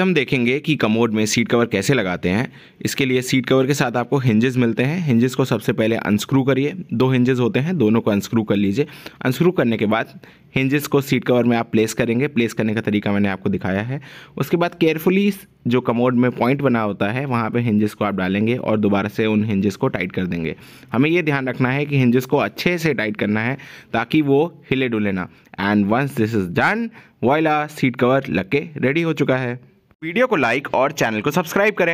हम देखेंगे कि कमोड में सीट कवर कैसे लगाते हैं इसके लिए सीट कवर के साथ आपको हिंजेस मिलते हैं हिंजेस को सबसे पहले अनस्क्रू करिए दो हिंजेस होते हैं दोनों को अनस्क्रू कर लीजिए अनस्क्रू करने के बाद हिंजेस को सीट कवर में आप प्लेस करेंगे प्लेस करने का तरीका मैंने आपको दिखाया है उसके बाद केयरफुली जो कमोड में पॉइंट बना होता है वहाँ पर हिंजेस को आप डालेंगे और दोबारा से उन हिंजेस को टाइट कर देंगे हमें यह ध्यान रखना है कि हिंजेस को अच्छे से टाइट करना है ताकि वो हिले डुले ना and once this is done voila seat cover लग के रेडी हो चुका है वीडियो को लाइक और चैनल को सब्सक्राइब करें